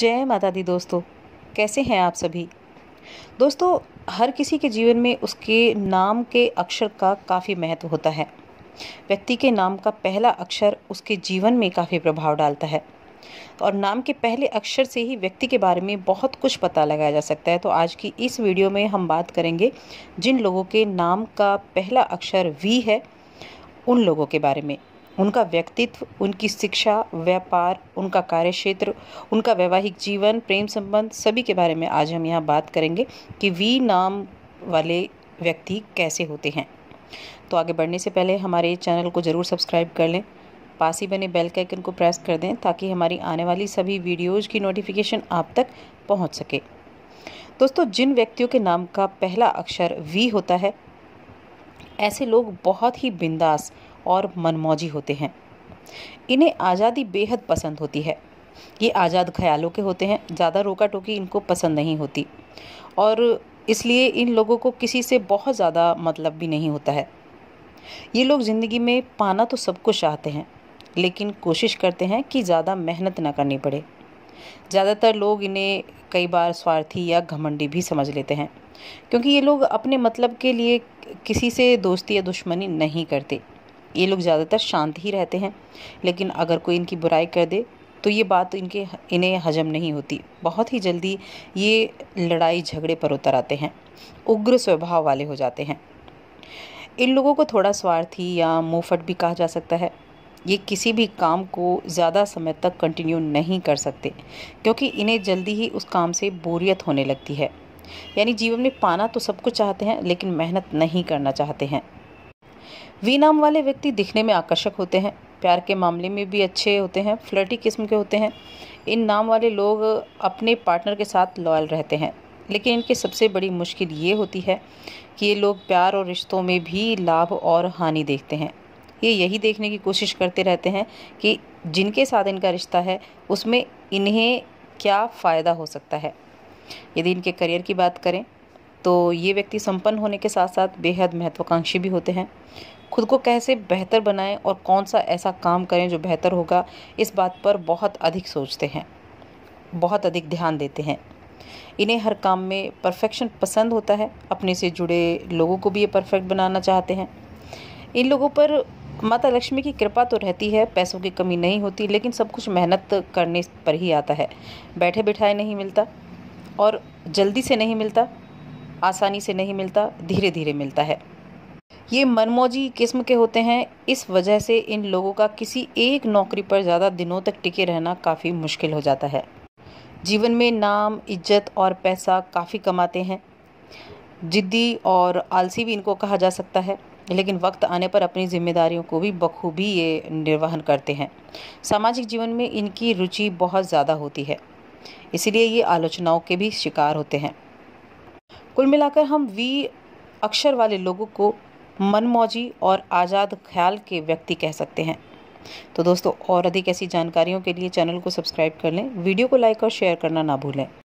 जय माता दी दोस्तों कैसे हैं आप सभी दोस्तों हर किसी के जीवन में उसके नाम के अक्षर का काफ़ी महत्व होता है व्यक्ति के नाम का पहला अक्षर उसके जीवन में काफ़ी प्रभाव डालता है और नाम के पहले अक्षर से ही व्यक्ति के बारे में बहुत कुछ पता लगाया जा सकता है तो आज की इस वीडियो में हम बात करेंगे जिन लोगों के नाम का पहला अक्षर वी है उन लोगों के बारे में उनका व्यक्तित्व उनकी शिक्षा व्यापार उनका कार्य क्षेत्र उनका वैवाहिक जीवन प्रेम संबंध सभी के बारे में आज हम यहाँ बात करेंगे कि वी नाम वाले व्यक्ति कैसे होते हैं तो आगे बढ़ने से पहले हमारे चैनल को ज़रूर सब्सक्राइब कर लें पास ही बने बेल के आइकन को प्रेस कर दें ताकि हमारी आने वाली सभी वीडियोज़ की नोटिफिकेशन आप तक पहुँच सके दोस्तों जिन व्यक्तियों के नाम का पहला अक्षर वी होता है ऐसे लोग बहुत ही बिंदास और मनमौजी होते हैं इन्हें आज़ादी बेहद पसंद होती है ये आज़ाद ख्यालों के होते हैं ज़्यादा रोका टोकी इनको पसंद नहीं होती और इसलिए इन लोगों को किसी से बहुत ज़्यादा मतलब भी नहीं होता है ये लोग ज़िंदगी में पाना तो सबको चाहते हैं लेकिन कोशिश करते हैं कि ज़्यादा मेहनत ना करनी पड़े ज़्यादातर लोग इन्हें कई बार स्वार्थी या घमंडी भी समझ लेते हैं क्योंकि ये लोग अपने मतलब के लिए किसी से दोस्ती या दुश्मनी नहीं करते ये लोग ज़्यादातर शांत ही रहते हैं लेकिन अगर कोई इनकी बुराई कर दे तो ये बात इनके इन्हें हजम नहीं होती बहुत ही जल्दी ये लड़ाई झगड़े पर उतर आते हैं उग्र स्वभाव वाले हो जाते हैं इन लोगों को थोड़ा स्वार्थी या मुँहफट भी कहा जा सकता है ये किसी भी काम को ज़्यादा समय तक कंटिन्यू नहीं कर सकते क्योंकि इन्हें जल्दी ही उस काम से बोरियत होने लगती है यानी जीवन में पाना तो सबको चाहते हैं लेकिन मेहनत नहीं करना चाहते हैं वी नाम वाले व्यक्ति दिखने में आकर्षक होते हैं प्यार के मामले में भी अच्छे होते हैं फ्लर्टी किस्म के होते हैं इन नाम वाले लोग अपने पार्टनर के साथ लॉयल रहते हैं लेकिन इनकी सबसे बड़ी मुश्किल ये होती है कि ये लोग प्यार और रिश्तों में भी लाभ और हानि देखते हैं ये यही देखने की कोशिश करते रहते हैं कि जिनके साथ इनका रिश्ता है उसमें इन्हें क्या फ़ायदा हो सकता है यदि इनके करियर की बात करें तो ये व्यक्ति संपन्न होने के साथ साथ बेहद महत्वाकांक्षी भी होते हैं खुद को कैसे बेहतर बनाएं और कौन सा ऐसा काम करें जो बेहतर होगा इस बात पर बहुत अधिक सोचते हैं बहुत अधिक ध्यान देते हैं इन्हें हर काम में परफेक्शन पसंद होता है अपने से जुड़े लोगों को भी ये परफेक्ट बनाना चाहते हैं इन लोगों पर माता लक्ष्मी की कृपा तो रहती है पैसों की कमी नहीं होती लेकिन सब कुछ मेहनत करने पर ही आता है बैठे बिठाए नहीं मिलता और जल्दी से नहीं मिलता आसानी से नहीं मिलता धीरे धीरे मिलता है ये मनमौजी किस्म के होते हैं इस वजह से इन लोगों का किसी एक नौकरी पर ज़्यादा दिनों तक टिके रहना काफ़ी मुश्किल हो जाता है जीवन में नाम इज्जत और पैसा काफ़ी कमाते हैं जिद्दी और आलसी भी इनको कहा जा सकता है लेकिन वक्त आने पर अपनी जिम्मेदारियों को भी बखूबी ये निर्वहन करते हैं सामाजिक जीवन में इनकी रुचि बहुत ज़्यादा होती है इसीलिए ये आलोचनाओं के भी शिकार होते हैं कुल मिलाकर हम वी अक्षर वाले लोगों को मनमौजी और आज़ाद ख्याल के व्यक्ति कह सकते हैं तो दोस्तों और अधिक ऐसी जानकारियों के लिए चैनल को सब्सक्राइब कर लें वीडियो को लाइक और शेयर करना ना भूलें